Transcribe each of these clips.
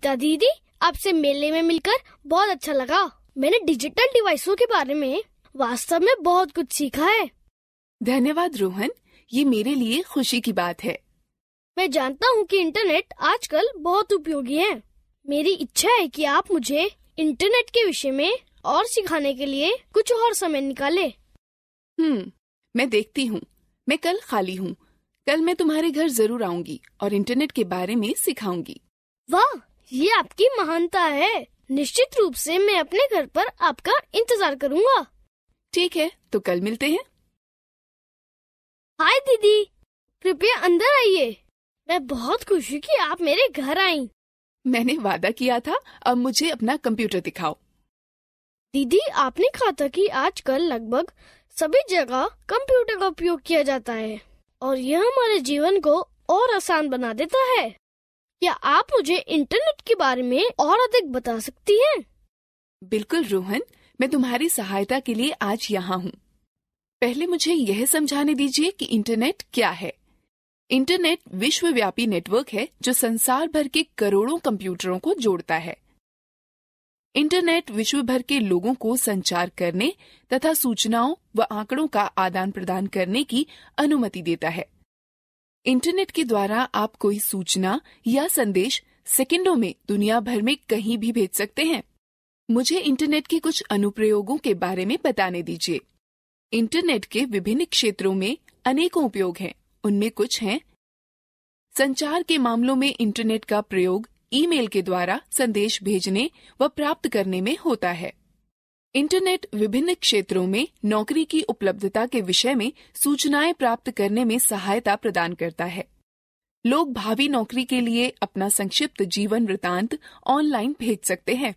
गीता दीदी आपसे मेले में मिलकर बहुत अच्छा लगा मैंने डिजिटल डिवाइसों के बारे में वास्तव में बहुत कुछ सीखा है धन्यवाद रोहन ये मेरे लिए खुशी की बात है मैं जानता हूँ कि इंटरनेट आजकल बहुत उपयोगी है मेरी इच्छा है कि आप मुझे इंटरनेट के विषय में और सिखाने के लिए कुछ और समय निकाले हम्म मैं देखती हूँ मैं कल खाली हूँ कल मैं तुम्हारे घर जरूर आऊंगी और इंटरनेट के बारे में सिखाऊंगी वाह ये आपकी महानता है निश्चित रूप से मैं अपने घर पर आपका इंतजार करूंगा ठीक है तो कल मिलते हैं हाय दीदी कृपया अंदर आइए मैं बहुत खुश हूँ कि आप मेरे घर आई मैंने वादा किया था अब मुझे अपना कंप्यूटर दिखाओ दीदी आपने कहा था कि आजकल लगभग सभी जगह कंप्यूटर का उपयोग किया जाता है और यह हमारे जीवन को और आसान बना देता है क्या आप मुझे इंटरनेट के बारे में और अधिक बता सकती हैं? बिल्कुल रोहन मैं तुम्हारी सहायता के लिए आज यहाँ हूँ पहले मुझे यह समझाने दीजिए कि इंटरनेट क्या है इंटरनेट विश्वव्यापी नेटवर्क है जो संसार भर के करोड़ों कंप्यूटरों को जोड़ता है इंटरनेट विश्व भर के लोगों को संचार करने तथा सूचनाओं व आंकड़ों का आदान प्रदान करने की अनुमति देता है इंटरनेट के द्वारा आप कोई सूचना या संदेश सेकंडों में दुनिया भर में कहीं भी भेज सकते हैं मुझे इंटरनेट के कुछ अनुप्रयोगों के बारे में बताने दीजिए इंटरनेट के विभिन्न क्षेत्रों में अनेकों उपयोग हैं उनमें कुछ हैं संचार के मामलों में इंटरनेट का प्रयोग ईमेल के द्वारा संदेश भेजने व प्राप्त करने में होता है इंटरनेट विभिन्न क्षेत्रों में नौकरी की उपलब्धता के विषय में सूचनाएं प्राप्त करने में सहायता प्रदान करता है लोग भावी नौकरी के लिए अपना संक्षिप्त जीवन वृतांत ऑनलाइन भेज सकते हैं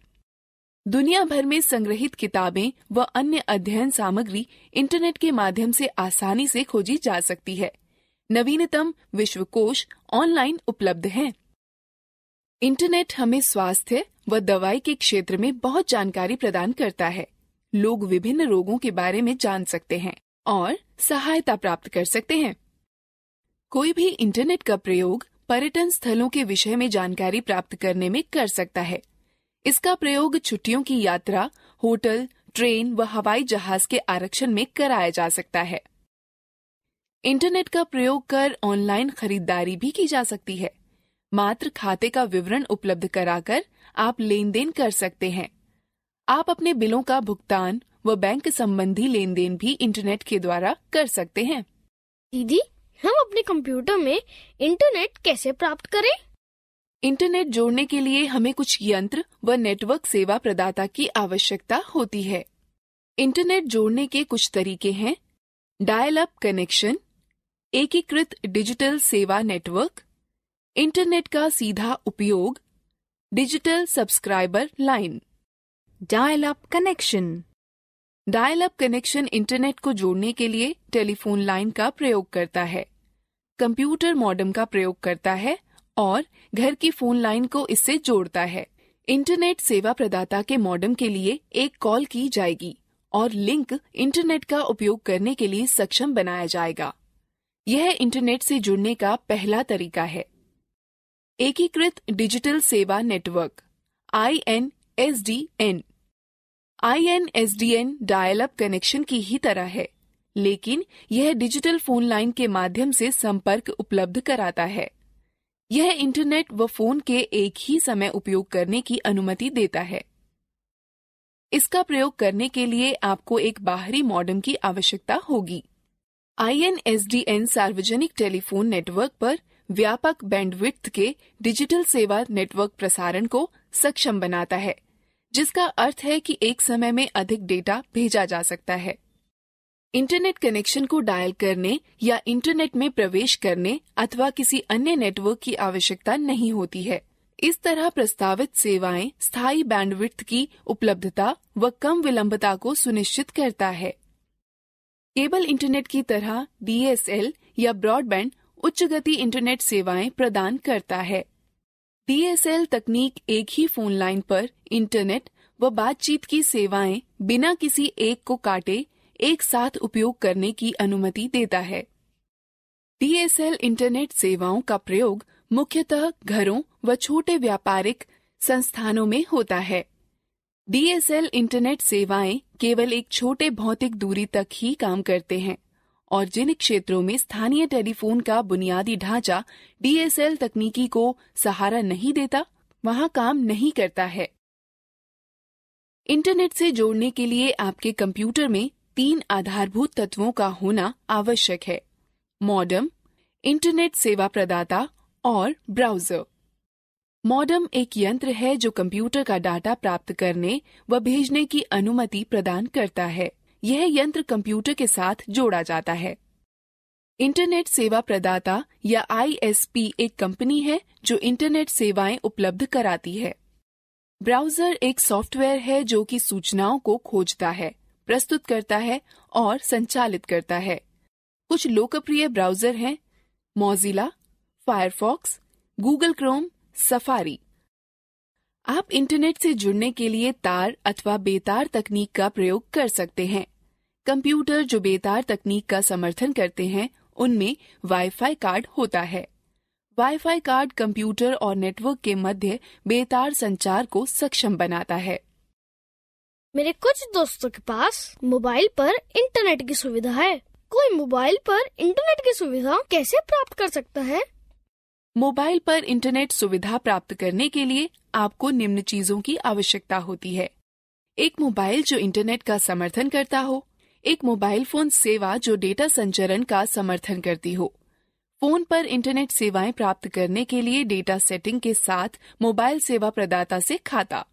दुनिया भर में संग्रहित किताबें व अन्य अध्ययन सामग्री इंटरनेट के माध्यम से आसानी से खोजी जा सकती है नवीनतम विश्वकोश ऑनलाइन उपलब्ध हैं इंटरनेट हमें स्वास्थ्य व दवाई के क्षेत्र में बहुत जानकारी प्रदान करता है लोग विभिन्न रोगों के बारे में जान सकते हैं और सहायता प्राप्त कर सकते हैं कोई भी इंटरनेट का प्रयोग पर्यटन स्थलों के विषय में जानकारी प्राप्त करने में कर सकता है इसका प्रयोग छुट्टियों की यात्रा होटल ट्रेन व हवाई जहाज के आरक्षण में कराया जा सकता है इंटरनेट का प्रयोग कर ऑनलाइन खरीदारी भी की जा सकती है मात्र खाते का विवरण उपलब्ध कराकर आप लेन देन कर सकते हैं आप अपने बिलों का भुगतान व बैंक संबंधी लेन देन भी इंटरनेट के द्वारा कर सकते हैं दीदी हम अपने कंप्यूटर में इंटरनेट कैसे प्राप्त करें इंटरनेट जोड़ने के लिए हमें कुछ यंत्र व नेटवर्क सेवा प्रदाता की आवश्यकता होती है इंटरनेट जोड़ने के कुछ तरीके हैं डायल अप कनेक्शन एकीकृत डिजिटल सेवा नेटवर्क इंटरनेट का सीधा उपयोग digital subscriber line dial up connection dial up connection internet को जोड़ने के लिए टेलीफोन लाइन का प्रयोग करता है कंप्यूटर मॉडम का प्रयोग करता है और घर की फोन लाइन को इससे जोड़ता है इंटरनेट सेवा प्रदाता के मॉडम के लिए एक कॉल की जाएगी और लिंक इंटरनेट का उपयोग करने के लिए सक्षम बनाया जाएगा यह इंटरनेट से जुड़ने का पहला तरीका है एकीकृत डिजिटल सेवा network I N S D N I N S D N dial up connection की ही तरह है लेकिन यह डिजिटल फोन लाइन के माध्यम से संपर्क उपलब्ध कराता है यह इंटरनेट व फोन के एक ही समय उपयोग करने की अनुमति देता है इसका प्रयोग करने के लिए आपको एक बाहरी मॉडम की आवश्यकता होगी I N S D N सार्वजनिक टेलीफोन नेटवर्क पर व्यापक बैंडविड्थ के डिजिटल सेवा नेटवर्क प्रसारण को सक्षम बनाता है जिसका अर्थ है कि एक समय में अधिक डेटा भेजा जा सकता है इंटरनेट कनेक्शन को डायल करने या इंटरनेट में प्रवेश करने अथवा किसी अन्य नेटवर्क की आवश्यकता नहीं होती है इस तरह प्रस्तावित सेवाएं स्थायी बैंडविड्थ की उपलब्धता व कम विलंबता को सुनिश्चित करता है केबल इंटरनेट की तरह डीएसएल या ब्रॉडबैंड उच्च गति इंटरनेट सेवाएं प्रदान करता है डीएसएल तकनीक एक ही फोन लाइन पर इंटरनेट व बातचीत की सेवाएं बिना किसी एक को काटे एक साथ उपयोग करने की अनुमति देता है डीएसएल इंटरनेट सेवाओं का प्रयोग मुख्यतः घरों व छोटे व्यापारिक संस्थानों में होता है डीएसएल इंटरनेट सेवाएं केवल एक छोटे भौतिक दूरी तक ही काम करते हैं और जिन क्षेत्रों में स्थानीय टेलीफोन का बुनियादी ढांचा डीएसएल तकनीकी को सहारा नहीं देता वहां काम नहीं करता है इंटरनेट से जोड़ने के लिए आपके कंप्यूटर में तीन आधारभूत तत्वों का होना आवश्यक है मॉडम इंटरनेट सेवा प्रदाता और ब्राउजर मॉडम एक यंत्र है जो कंप्यूटर का डाटा प्राप्त करने व भेजने की अनुमति प्रदान करता है यह यंत्र कंप्यूटर के साथ जोड़ा जाता है इंटरनेट सेवा प्रदाता या आईएसपी एक कंपनी है जो इंटरनेट सेवाएं उपलब्ध कराती है ब्राउजर एक सॉफ्टवेयर है जो कि सूचनाओं को खोजता है प्रस्तुत करता है और संचालित करता है कुछ लोकप्रिय ब्राउजर हैं Mozilla Firefox Google Chrome Safari आप इंटरनेट से जुड़ने के लिए तार अथवा बेतार तकनीक का प्रयोग कर सकते हैं कंप्यूटर जो बेतार तकनीक का समर्थन करते हैं उनमें वाईफाई कार्ड होता है वाईफाई कार्ड कंप्यूटर और नेटवर्क के मध्य बेतार संचार को सक्षम बनाता है मेरे कुछ दोस्तों के पास मोबाइल पर इंटरनेट की सुविधा है कोई मोबाइल पर इंटरनेट की सुविधा कैसे प्राप्त कर सकता है मोबाइल पर इंटरनेट सुविधा प्राप्त करने के लिए आपको निम्न चीजों की आवश्यकता होती है एक मोबाइल जो इंटरनेट का समर्थन करता हो एक मोबाइल फोन सेवा जो डेटा संचरण का समर्थन करती हो फोन पर इंटरनेट सेवाएं प्राप्त करने के लिए डेटा सेटिंग के साथ मोबाइल सेवा प्रदाता से खाता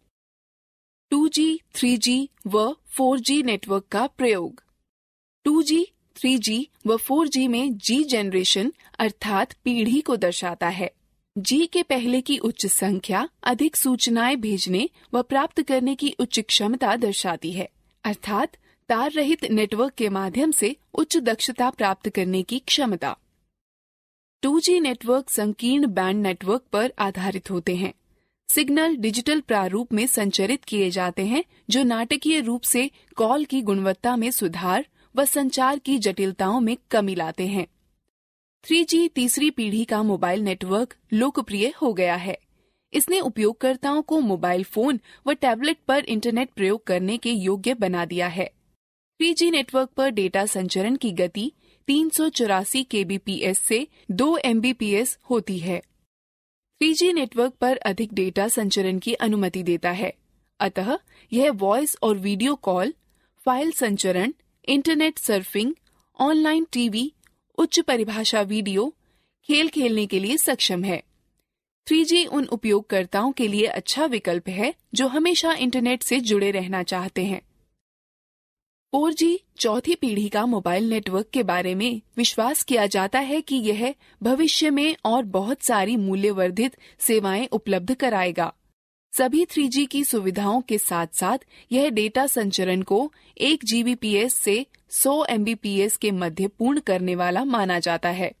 2G, 3G व 4G नेटवर्क का प्रयोग 2G, 3G व 4G में जी जनरेशन अर्थात पीढ़ी को दर्शाता है जी के पहले की उच्च संख्या अधिक सूचनाएं भेजने व प्राप्त करने की उच्च क्षमता दर्शाती है अर्थात तार रहित नेटवर्क के माध्यम से उच्च दक्षता प्राप्त करने की क्षमता 2G नेटवर्क संकीर्ण बैंड नेटवर्क पर आधारित होते हैं सिग्नल डिजिटल प्रारूप में संचरित किए जाते हैं जो नाटकीय रूप से कॉल की गुणवत्ता में सुधार व संचार की जटिलताओं में कमी लाते हैं 3G तीसरी पीढ़ी का मोबाइल नेटवर्क लोकप्रिय हो गया है इसने उपयोगकर्ताओं को मोबाइल फोन व टैबलेट पर इंटरनेट प्रयोग करने के योग्य बना दिया है 3G नेटवर्क पर डेटा संचरण की गति तीन सौ चौरासी पी एस से दो एम बी पी एस होती है 3G नेटवर्क पर अधिक डेटा संचरण की अनुमति देता है अतः यह वॉइस और वीडियो कॉल फाइल संचरण इंटरनेट सर्फिंग ऑनलाइन टीवी उच्च परिभाषा वीडियो खेल खेलने के लिए सक्षम है 3G उन उपयोगकर्ताओं के लिए अच्छा विकल्प है जो हमेशा इंटरनेट से जुड़े रहना चाहते हैं 4G चौथी पीढ़ी का मोबाइल नेटवर्क के बारे में विश्वास किया जाता है कि यह भविष्य में और बहुत सारी मूल्यवर्धित सेवाएं उपलब्ध कराएगा सभी 3G की सुविधाओं के साथ साथ यह डेटा संचरण को एक जीबीपीएस से 100 एमबीपीएस के मध्य पूर्ण करने वाला माना जाता है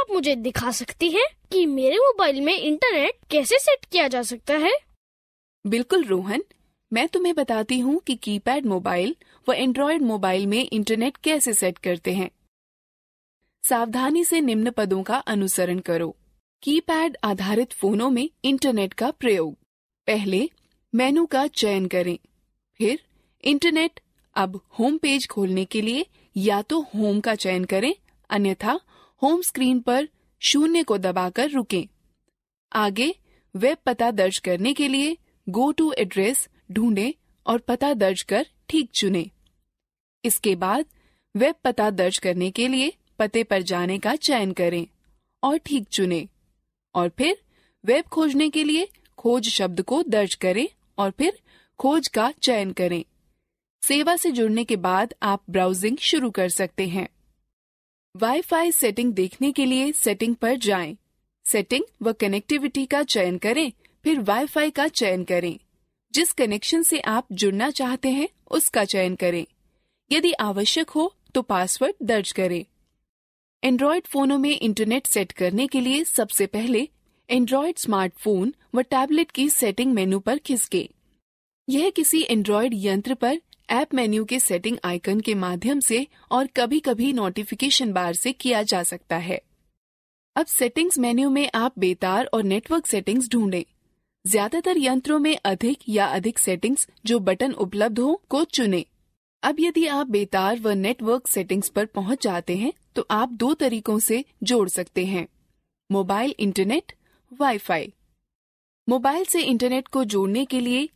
आप मुझे दिखा सकती हैं कि मेरे मोबाइल में इंटरनेट कैसे सेट किया जा सकता है बिल्कुल रोहन मैं तुम्हें बताती हूँ कि कीपैड मोबाइल व एंड्रॉयड मोबाइल में इंटरनेट कैसे सेट करते हैं सावधानी से निम्न पदों का अनुसरण करो कीपैड आधारित फोनों में इंटरनेट का प्रयोग पहले मेनू का चयन करें फिर इंटरनेट अब होम पेज खोलने के लिए या तो होम का चयन करें अन्यथा होम स्क्रीन पर शून्य को दबाकर रुकें। आगे वेब पता दर्ज करने के लिए गो टू एड्रेस ढूंढें और पता दर्ज कर ठीक चुनें। इसके बाद वेब पता दर्ज करने के लिए पते पर जाने का चयन करें और ठीक चुनें और फिर वेब खोजने के लिए खोज शब्द को दर्ज करें और फिर खोज का चयन करें सेवा से जुड़ने के बाद आप ब्राउजिंग शुरू कर सकते हैं वाईफाई सेटिंग देखने के लिए सेटिंग पर जाएं। सेटिंग व कनेक्टिविटी का चयन करें फिर वाईफाई का चयन करें जिस कनेक्शन से आप जुड़ना चाहते हैं उसका चयन करें यदि आवश्यक हो तो पासवर्ड दर्ज करें एंड्रॉयड फोनों में इंटरनेट सेट करने के लिए सबसे पहले एंड्रॉयड स्मार्टफोन व टैबलेट की सेटिंग मेनू पर खिसके यह किसी एंड्रॉयड यंत्र पर ऐप मेन्यू के सेटिंग आइकन के माध्यम से और कभी कभी नोटिफिकेशन बार से किया जा सकता है अब सेटिंग्स मेन्यू में आप बेतार और नेटवर्क सेटिंग्स ढूंढें ज्यादातर यंत्रों में अधिक या अधिक सेटिंग्स जो बटन उपलब्ध हो को चुनें। अब यदि आप बेतार व नेटवर्क सेटिंग्स पर पहुंच जाते हैं तो आप दो तरीकों से जोड़ सकते हैं मोबाइल इंटरनेट वाईफाई मोबाइल से इंटरनेट को जोड़ने के लिए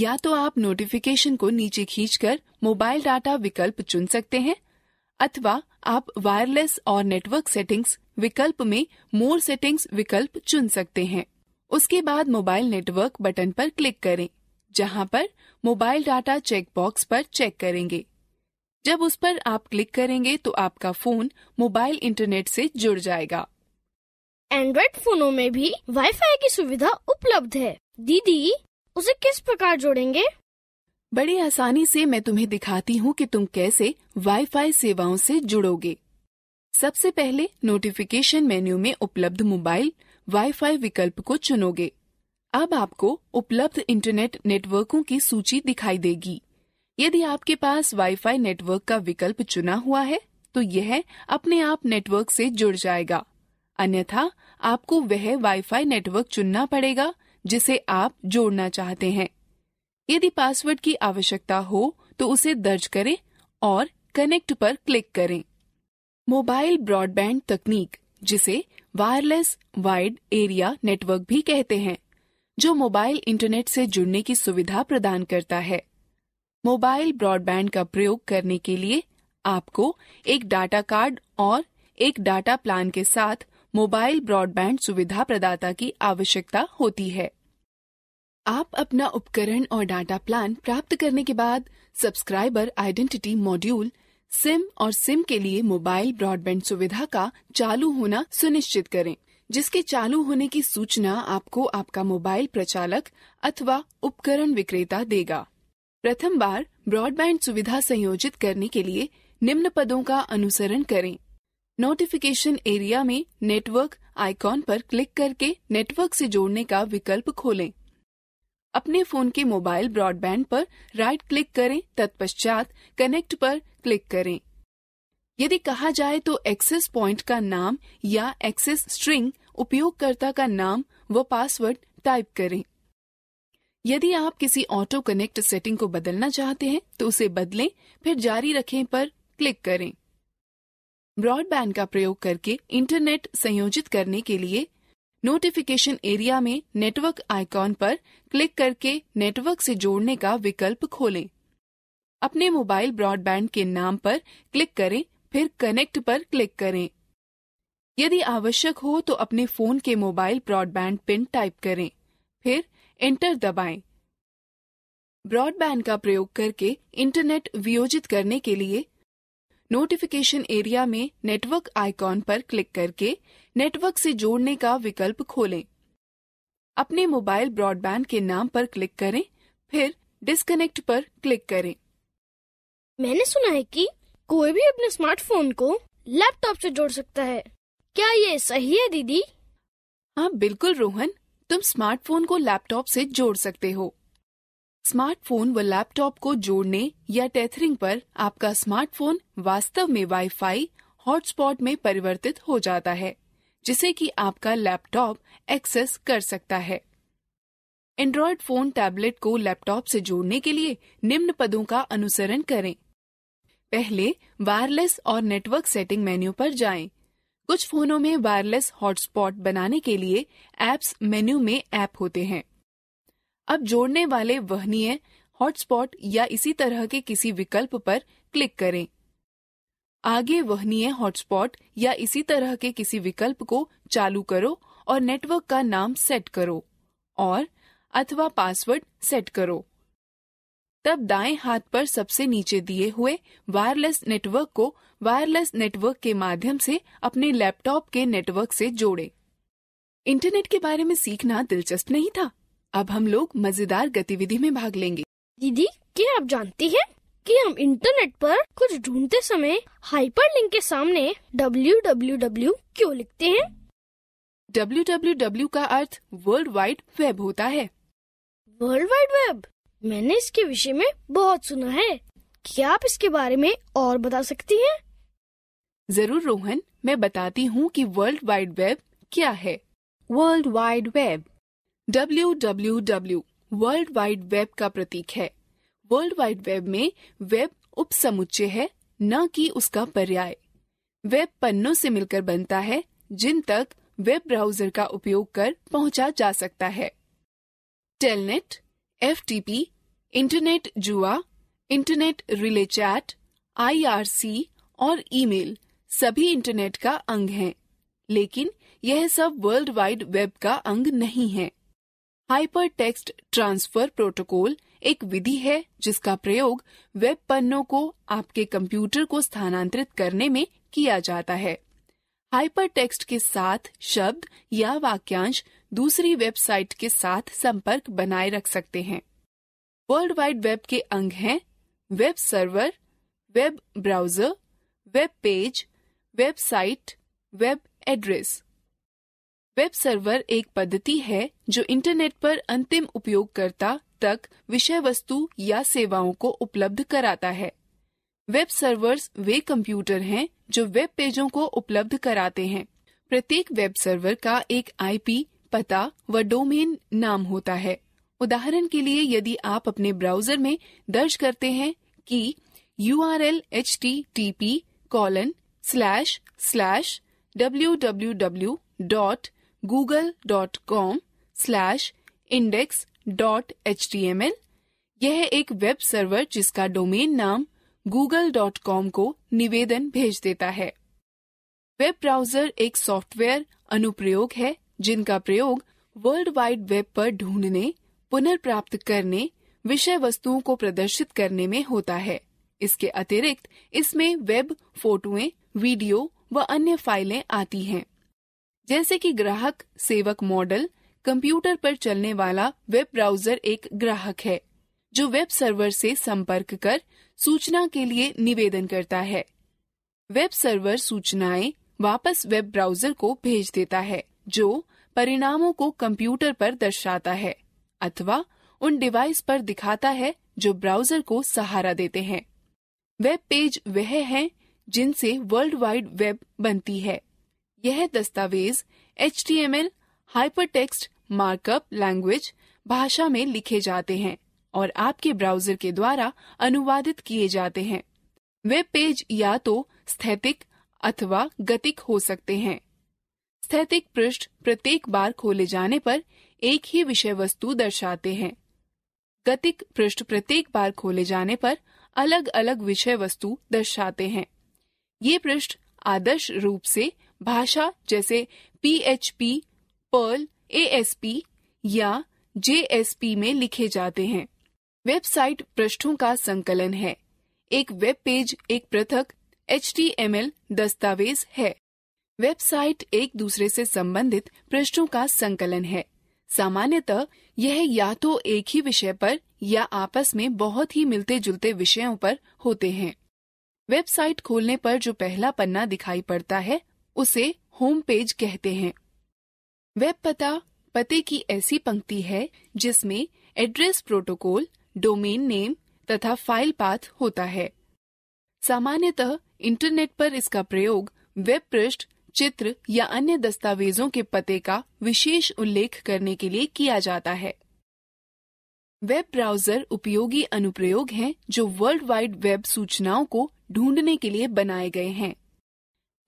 या तो आप नोटिफिकेशन को नीचे खींचकर मोबाइल डाटा विकल्प चुन सकते हैं अथवा आप वायरलेस और नेटवर्क सेटिंग्स विकल्प में मोर सेटिंग्स विकल्प चुन सकते हैं उसके बाद मोबाइल नेटवर्क बटन पर क्लिक करें जहां पर मोबाइल डाटा चेक बॉक्स पर चेक करेंगे जब उस पर आप क्लिक करेंगे तो आपका फोन मोबाइल इंटरनेट से जुड़ जाएगा एंड्रॉइड फोनों में भी वाईफाई की सुविधा उपलब्ध है दीदी उसे किस प्रकार जोड़ेंगे बड़ी आसानी से मैं तुम्हें दिखाती हूँ कि तुम कैसे वाईफाई सेवाओं से जुड़ोगे सबसे पहले नोटिफिकेशन मेन्यू में उपलब्ध मोबाइल वाईफाई विकल्प को चुनोगे अब आपको उपलब्ध इंटरनेट नेटवर्कों की सूची दिखाई देगी यदि आपके पास वाईफाई नेटवर्क का विकल्प चुना हुआ है तो यह अपने आप नेटवर्क से जुड़ जाएगा अन्यथा आपको वह वाईफाई नेटवर्क चुनना पड़ेगा जिसे आप जोड़ना चाहते हैं यदि पासवर्ड की आवश्यकता हो तो उसे दर्ज करें और कनेक्ट पर क्लिक करें मोबाइल ब्रॉडबैंड तकनीक जिसे वायरलेस वाइड एरिया नेटवर्क भी कहते हैं जो मोबाइल इंटरनेट से जुड़ने की सुविधा प्रदान करता है मोबाइल ब्रॉडबैंड का प्रयोग करने के लिए आपको एक डाटा कार्ड और एक डाटा प्लान के साथ मोबाइल ब्रॉडबैंड सुविधा प्रदाता की आवश्यकता होती है आप अपना उपकरण और डाटा प्लान प्राप्त करने के बाद सब्सक्राइबर आइडेंटिटी मॉड्यूल सिम और सिम के लिए मोबाइल ब्रॉडबैंड सुविधा का चालू होना सुनिश्चित करें जिसके चालू होने की सूचना आपको आपका मोबाइल प्रचालक अथवा उपकरण विक्रेता देगा प्रथम बार ब्रॉडबैंड सुविधा संयोजित करने के लिए निम्न पदों का अनुसरण करें नोटिफिकेशन एरिया में नेटवर्क आइकॉन पर क्लिक करके नेटवर्क से जोड़ने का विकल्प खोलें अपने फोन के मोबाइल ब्रॉडबैंड पर राइट क्लिक करें तत्पश्चात कनेक्ट पर क्लिक करें यदि कहा जाए तो एक्सेस पॉइंट का नाम या एक्सेस स्ट्रिंग उपयोगकर्ता का नाम व पासवर्ड टाइप करें यदि आप किसी ऑटो कनेक्ट सेटिंग को बदलना चाहते हैं तो उसे बदलें फिर जारी रखें पर क्लिक करें ब्रॉडबैंड का प्रयोग करके इंटरनेट संयोजित करने के लिए नोटिफिकेशन एरिया में नेटवर्क आइकॉन पर क्लिक करके नेटवर्क से जोड़ने का विकल्प खोलें अपने मोबाइल ब्रॉडबैंड के नाम पर क्लिक करें फिर कनेक्ट पर क्लिक करें यदि आवश्यक हो तो अपने फोन के मोबाइल ब्रॉडबैंड पिन टाइप करें फिर एंटर दबाएं। ब्रॉडबैंड का प्रयोग करके इंटरनेट वियोजित करने के लिए नोटिफिकेशन एरिया में नेटवर्क आइकॉन पर क्लिक करके नेटवर्क से जोड़ने का विकल्प खोलें अपने मोबाइल ब्रॉडबैंड के नाम पर क्लिक करें फिर डिस्कनेक्ट पर क्लिक करें मैंने सुना है कि कोई भी अपने स्मार्टफोन को लैपटॉप से जोड़ सकता है क्या ये सही है दीदी हाँ बिल्कुल रोहन तुम स्मार्टफोन को लैपटॉप से जोड़ सकते हो स्मार्टफोन व लैपटॉप को जोड़ने या टेथरिंग पर आपका स्मार्टफोन वास्तव में वाईफाई हॉटस्पॉट में परिवर्तित हो जाता है जिसे कि आपका लैपटॉप एक्सेस कर सकता है एंड्रॉयड फोन टैबलेट को लैपटॉप से जोड़ने के लिए निम्न पदों का अनुसरण करें पहले वायरलेस और नेटवर्क सेटिंग मेन्यू पर जाएं। कुछ फोनों में वायरलेस हॉटस्पॉट बनाने के लिए एप्स मेन्यू में ऐप होते हैं अब जोड़ने वाले वहनीय हॉटस्पॉट या इसी तरह के किसी विकल्प पर क्लिक करें आगे वहनीय हॉटस्पॉट या इसी तरह के किसी विकल्प को चालू करो और नेटवर्क का नाम सेट करो और अथवा पासवर्ड सेट करो तब दाएं हाथ पर सबसे नीचे दिए हुए वायरलेस नेटवर्क को वायरलेस नेटवर्क के माध्यम से अपने लैपटॉप के नेटवर्क से जोड़ें। इंटरनेट के बारे में सीखना दिलचस्प नहीं था अब हम लोग मजेदार गतिविधि में भाग लेंगे दीदी क्या आप जानती हैं कि हम इंटरनेट पर कुछ ढूंढते समय हाइपरलिंक के सामने www क्यों लिखते हैं www का अर्थ वर्ल्ड वाइड वेब होता है वर्ल्ड वाइड वेब मैंने इसके विषय में बहुत सुना है क्या आप इसके बारे में और बता सकती हैं? जरूर रोहन मैं बताती हूँ कि वर्ल्ड वाइड वेब क्या है world wide web W W W world wide web का प्रतीक है वर्ल्ड वाइड वेब में वेब उप है न कि उसका पर्याय वेब पन्नों से मिलकर बनता है जिन तक वेब ब्राउजर का उपयोग कर पहुंचा जा सकता है टेलनेट एफ इंटरनेट जुआ इंटरनेट रिले चैट आईआरसी और ईमेल सभी इंटरनेट का अंग हैं, लेकिन यह सब वर्ल्ड वाइड वेब का अंग नहीं है हाइपर टेक्स्ट ट्रांसफर प्रोटोकॉल एक विधि है जिसका प्रयोग वेब पन्नों को आपके कंप्यूटर को स्थानांतरित करने में किया जाता है हाइपर टेक्स्ट के साथ शब्द या वाक्यांश दूसरी वेबसाइट के साथ संपर्क बनाए रख सकते हैं वर्ल्ड वाइड वेब के अंग हैं web server web browser web page website web address web server एक पद्धति है जो इंटरनेट पर अंतिम उपयोगकर्ता तक विषय वस्तु या सेवाओं को उपलब्ध कराता है वेब सर्वर्स वे कंप्यूटर हैं जो वेब पेजों को उपलब्ध कराते हैं प्रत्येक वेब सर्वर का एक आईपी पता व डोमेन नाम होता है उदाहरण के लिए यदि आप अपने ब्राउजर में दर्ज करते हैं कि U R L H T T P colon slash slash W W W dot Google dot com slash index dot H D M L यह एक वेब सर्वर जिसका डोमेन नाम गूगल डॉट कॉम को निवेदन भेज देता है वेब ब्राउजर एक सॉफ्टवेयर अनुप्रयोग है जिनका प्रयोग वर्ल्ड वाइड वेब पर ढूंढने पुनर्प्राप्त करने विषय वस्तुओं को प्रदर्शित करने में होता है इसके अतिरिक्त इसमें वेब फोटोएं, वीडियो व अन्य फाइलें आती हैं। जैसे कि ग्राहक सेवक मॉडल कंप्यूटर पर चलने वाला वेब ब्राउजर एक ग्राहक है जो वेब सर्वर से संपर्क कर सूचना के लिए निवेदन करता है वेब सर्वर सूचनाएं वापस वेब ब्राउजर को भेज देता है जो परिणामों को कंप्यूटर पर दर्शाता है अथवा उन डिवाइस पर दिखाता है जो ब्राउजर को सहारा देते हैं वेब पेज वह है जिनसे वर्ल्ड वाइड वेब बनती है यह दस्तावेज H T M L hypertext markup language भाषा में लिखे जाते हैं और आपके ब्राउजर के द्वारा अनुवादित किए जाते हैं वेब पेज या तो स्थैतिक अथवा गतिक हो सकते हैं स्थैतिक पृष्ठ प्रत्येक बार खोले जाने पर एक ही विषय वस्तु दर्शाते हैं गतिक पृष्ठ प्रत्येक बार खोले जाने पर अलग अलग विषय वस्तु दर्शाते हैं ये पृष्ठ आदर्श रूप से भाषा जैसे पीएचपी पर्ल एएसपी या जेएसपी में लिखे जाते हैं वेबसाइट पृष्ठों का संकलन है एक वेब पेज एक पृथक एच दस्तावेज है वेबसाइट एक दूसरे से संबंधित पृष्ठों का संकलन है सामान्यतः यह या तो एक ही विषय पर या आपस में बहुत ही मिलते जुलते विषयों पर होते हैं वेबसाइट खोलने पर जो पहला पन्ना दिखाई पड़ता है उसे होम पेज कहते हैं वेब पता पते की ऐसी पंक्ति है जिसमें एड्रेस प्रोटोकॉल डोमेन नेम तथा फाइल पाथ होता है सामान्यतः इंटरनेट पर इसका प्रयोग वेब पृष्ठ चित्र या अन्य दस्तावेजों के पते का विशेष उल्लेख करने के लिए किया जाता है वेब ब्राउजर उपयोगी अनुप्रयोग हैं जो वर्ल्ड वाइड वेब सूचनाओं को ढूंढने के लिए बनाए गए हैं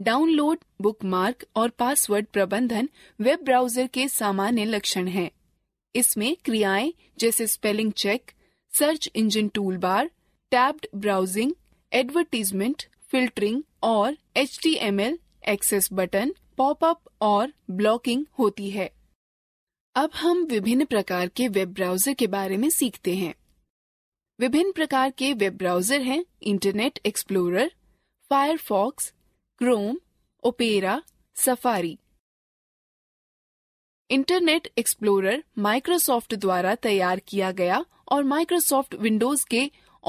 डाउनलोड बुकमार्क और पासवर्ड प्रबंधन वेब ब्राउजर के सामान्य लक्षण हैं। इसमें क्रियाएं जैसे spelling check search engine toolbar tabbed browsing advertisement filtering और एच एक्सेस बटन पॉपअप और ब्लॉकिंग होती है अब हम विभिन्न प्रकार के वेब ब्राउजर के बारे में सीखते हैं विभिन्न प्रकार के वेब ब्राउजर हैं Internet Explorer Firefox Chrome Opera Safari Internet Explorer Microsoft द्वारा तैयार किया गया और माइक्रोसॉफ्ट विंडोज के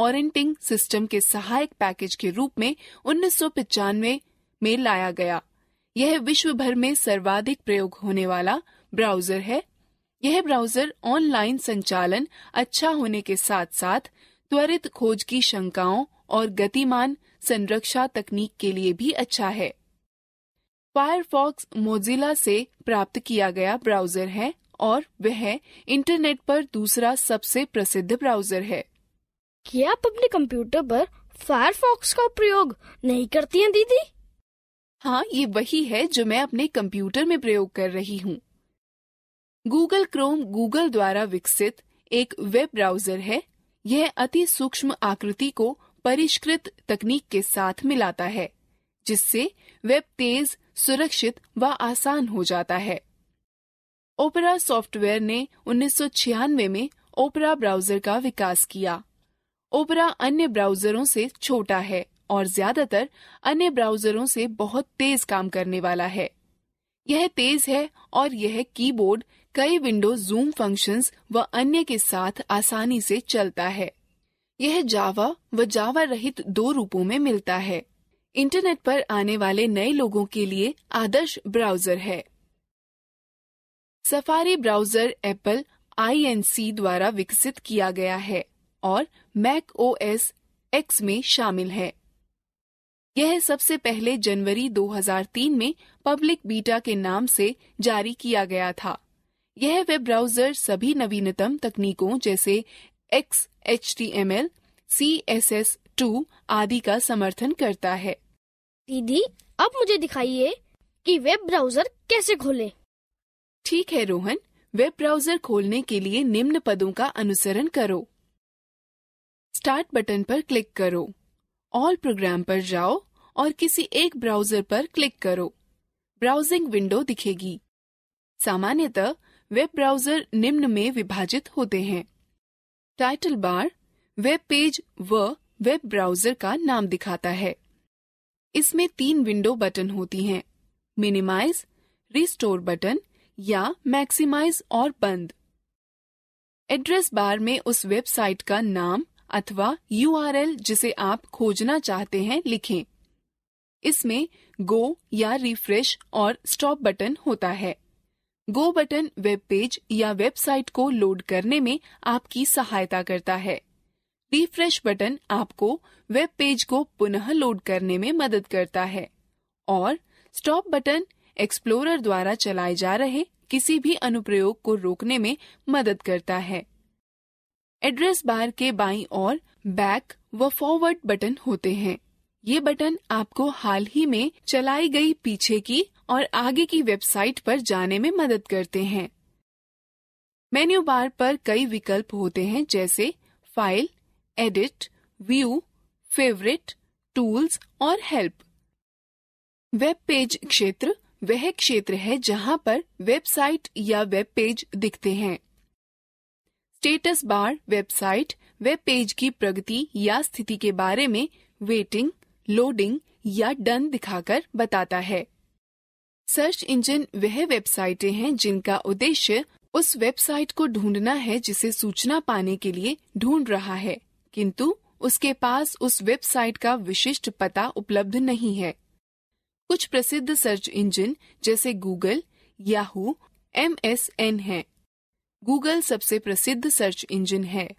ऑरेंटिंग सिस्टम के सहायक पैकेज के रूप में उन्नीस में लाया गया यह विश्व भर में सर्वाधिक प्रयोग होने वाला ब्राउजर है यह ब्राउजर ऑनलाइन संचालन अच्छा होने के साथ साथ त्वरित खोज की शंकाओं और गतिमान संरक्षा तकनीक के लिए भी अच्छा है फायरफॉक्स मोजिला से प्राप्त किया गया ब्राउजर है और वह इंटरनेट पर दूसरा सबसे प्रसिद्ध ब्राउजर है क्या आप अपने कंप्यूटर पर फायरफॉक्स का प्रयोग नहीं करती हैं दीदी हाँ ये वही है जो मैं अपने कंप्यूटर में प्रयोग कर रही हूँ गूगल क्रोम गूगल द्वारा विकसित एक वेब ब्राउजर है यह अति सूक्ष्म आकृति को परिष्कृत तकनीक के साथ मिलाता है जिससे वेब तेज सुरक्षित व आसान हो जाता है ओपेरा सॉफ्टवेयर ने उन्नीस में ओपेरा ब्राउजर का विकास किया ओपेरा अन्य ब्राउजरों से छोटा है और ज्यादातर अन्य ब्राउजरों से बहुत तेज काम करने वाला है यह तेज है और यह कीबोर्ड कई विंडो जूम फंक्शंस व अन्य के साथ आसानी से चलता है यह जावा व जावा रहित दो रूपों में मिलता है इंटरनेट पर आने वाले नए लोगों के लिए आदर्श ब्राउजर है सफारी ब्राउजर एप्पल आईएनसी द्वारा विकसित किया गया है और मैक ओएस एक्स में शामिल है यह सबसे पहले जनवरी 2003 में पब्लिक बीटा के नाम से जारी किया गया था यह वेब ब्राउजर सभी नवीनतम तकनीकों जैसे X H T M L C S S two आदि का समर्थन करता है दीदी अब मुझे दिखाइए कि वेब ब्राउजर कैसे खोले ठीक है रोहन वेब ब्राउजर खोलने के लिए निम्न पदों का अनुसरण करो स्टार्ट बटन पर क्लिक करो ऑल प्रोग्राम पर जाओ और किसी एक ब्राउजर पर क्लिक करो ब्राउजिंग विंडो दिखेगी सामान्यतः वेब ब्राउजर निम्न में विभाजित होते हैं टाइटल बार वेब पेज व वेब ब्राउजर का नाम दिखाता है इसमें तीन विंडो बटन होती हैं मिनिमाइज रिस्टोर बटन या मैक्सिमाइज और बंद एड्रेस बार में उस वेबसाइट का नाम अथवा यूआरएल जिसे आप खोजना चाहते हैं लिखें इसमें गो या रिफ्रेश और स्टॉप बटन होता है गो बटन वेब पेज या वेबसाइट को लोड करने में आपकी सहायता करता है रिफ्रेश बटन आपको वेब पेज को पुनः लोड करने में मदद करता है और स्टॉप बटन एक्सप्लोरर द्वारा चलाए जा रहे किसी भी अनुप्रयोग को रोकने में मदद करता है एड्रेस बार के बाई और बैक व फॉरवर्ड बटन होते हैं ये बटन आपको हाल ही में चलाई गई पीछे की और आगे की वेबसाइट पर जाने में मदद करते हैं मेन्यू बार पर कई विकल्प होते हैं जैसे file edit view favourite tools और हेल्प वेब पेज क्षेत्र वह क्षेत्र है जहां पर वेबसाइट या वेब पेज दिखते हैं status bar website web page की प्रगति या स्थिति के बारे में वेटिंग लोडिंग या डन दिखाकर बताता है सर्च इंजन वह वेबसाइटें हैं जिनका उद्देश्य उस वेबसाइट को ढूंढना है जिसे सूचना पाने के लिए ढूंढ रहा है किंतु उसके पास उस वेबसाइट का विशिष्ट पता उपलब्ध नहीं है कुछ प्रसिद्ध सर्च इंजन जैसे Google Yahoo M S N है गूगल सबसे प्रसिद्ध सर्च इंजन है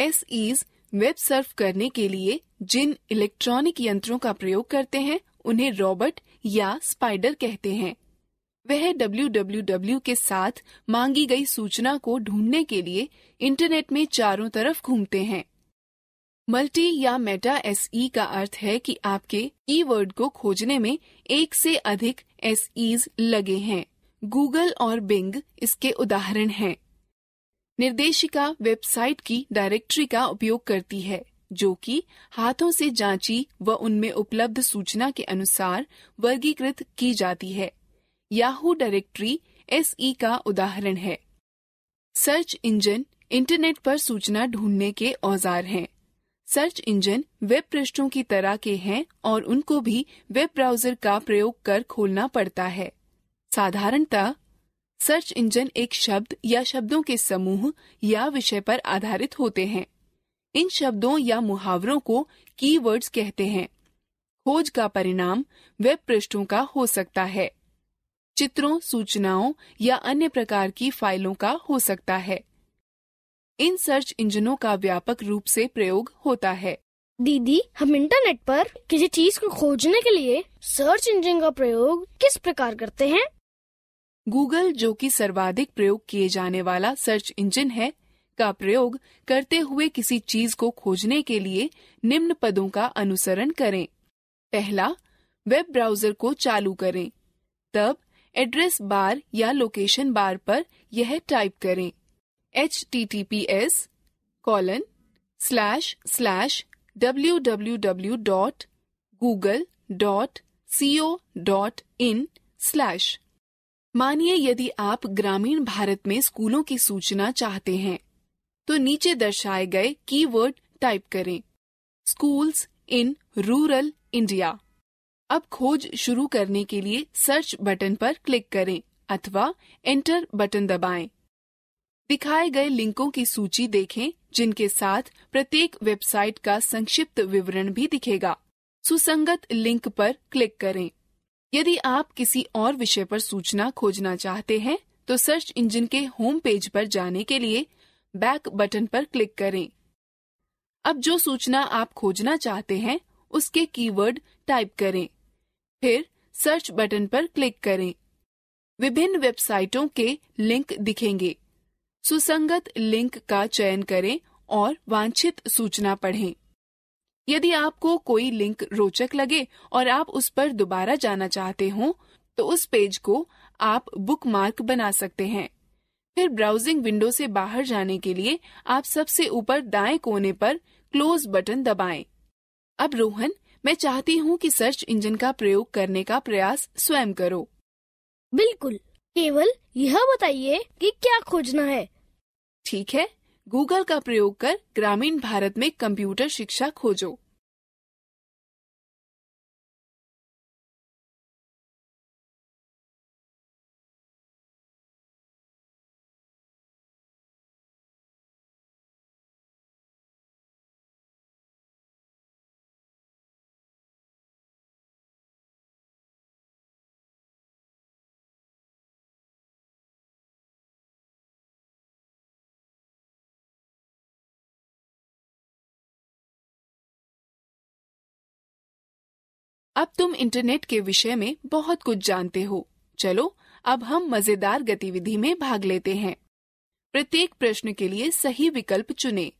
एस ईज वेब सर्फ करने के लिए जिन इलेक्ट्रॉनिक यंत्रों का प्रयोग करते हैं उन्हें रॉबर्ट या स्पाइडर कहते हैं वह डब्ल्यू के साथ मांगी गई सूचना को ढूंढने के लिए इंटरनेट में चारों तरफ घूमते हैं मल्टी या मेटा एस e का अर्थ है कि आपके कीवर्ड को खोजने में एक से अधिक एस लगे हैं गूगल और बिंग इसके उदाहरण हैं। निर्देशिका वेबसाइट की डायरेक्टरी का उपयोग करती है जो कि हाथों से जांची व उनमें उपलब्ध सूचना के अनुसार वर्गीकृत की जाती है याहू डायरेक्टरी एसई का उदाहरण है सर्च इंजन इंटरनेट पर सूचना ढूंढने के औजार हैं सर्च इंजन वेब पृष्ठों की तरह के हैं और उनको भी वेब ब्राउजर का प्रयोग कर खोलना पड़ता है साधारणतः सर्च इंजन एक शब्द या शब्दों के समूह या विषय पर आधारित होते हैं इन शब्दों या मुहावरों को कीवर्ड्स कहते हैं खोज का परिणाम वेब पृष्ठों का हो सकता है चित्रों सूचनाओं या अन्य प्रकार की फाइलों का हो सकता है इन सर्च इंजनों का व्यापक रूप से प्रयोग होता है दीदी हम इंटरनेट पर किसी चीज को खोजने के लिए सर्च इंजन का प्रयोग किस प्रकार करते हैं गूगल जो कि सर्वाधिक प्रयोग किए जाने वाला सर्च इंजन है का प्रयोग करते हुए किसी चीज को खोजने के लिए निम्न पदों का अनुसरण करें पहला वेब ब्राउजर को चालू करें तब एड्रेस बार या लोकेशन बार पर यह टाइप करें H T T P S colon slash slash W W W dot Google dot C O dot in slash मानिए यदि आप ग्रामीण भारत में स्कूलों की सूचना चाहते हैं तो नीचे दर्शाए गए कीवर्ड टाइप करें स्कूल्स इन रूरल इंडिया अब खोज शुरू करने के लिए सर्च बटन पर क्लिक करें अथवा एंटर बटन दबाएं। दिखाए गए लिंकों की सूची देखें जिनके साथ प्रत्येक वेबसाइट का संक्षिप्त विवरण भी दिखेगा सुसंगत लिंक पर क्लिक करें यदि आप किसी और विषय पर सूचना खोजना चाहते हैं तो सर्च इंजन के होम पेज पर जाने के लिए बैक बटन पर क्लिक करें अब जो सूचना आप खोजना चाहते हैं उसके कीवर्ड टाइप करें फिर सर्च बटन पर क्लिक करें विभिन्न वेबसाइटों के लिंक दिखेंगे सुसंगत लिंक का चयन करें और वांछित सूचना पढ़ें यदि आपको कोई लिंक रोचक लगे और आप उस पर दोबारा जाना चाहते हो तो उस पेज को आप बुकमार्क बना सकते हैं फिर ब्राउजिंग विंडो से बाहर जाने के लिए आप सबसे ऊपर दाएं कोने पर क्लोज बटन दबाएं। अब रोहन मैं चाहती हूँ कि सर्च इंजन का प्रयोग करने का प्रयास स्वयं करो बिल्कुल केवल यह बताइए कि क्या खोजना है ठीक है गूगल का प्रयोग कर ग्रामीण भारत में कंप्यूटर शिक्षा खोजो अब तुम इंटरनेट के विषय में बहुत कुछ जानते हो चलो अब हम मजेदार गतिविधि में भाग लेते हैं प्रत्येक प्रश्न के लिए सही विकल्प चुने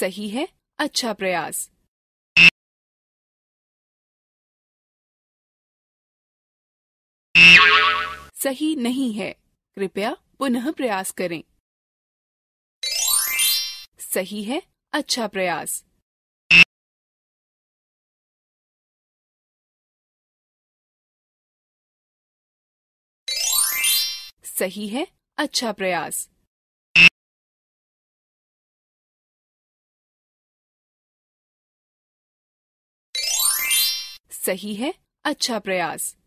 सही है अच्छा प्रयास सही नहीं है कृपया पुनः प्रयास करें सही है अच्छा प्रयास सही है अच्छा प्रयास सही है अच्छा प्रयास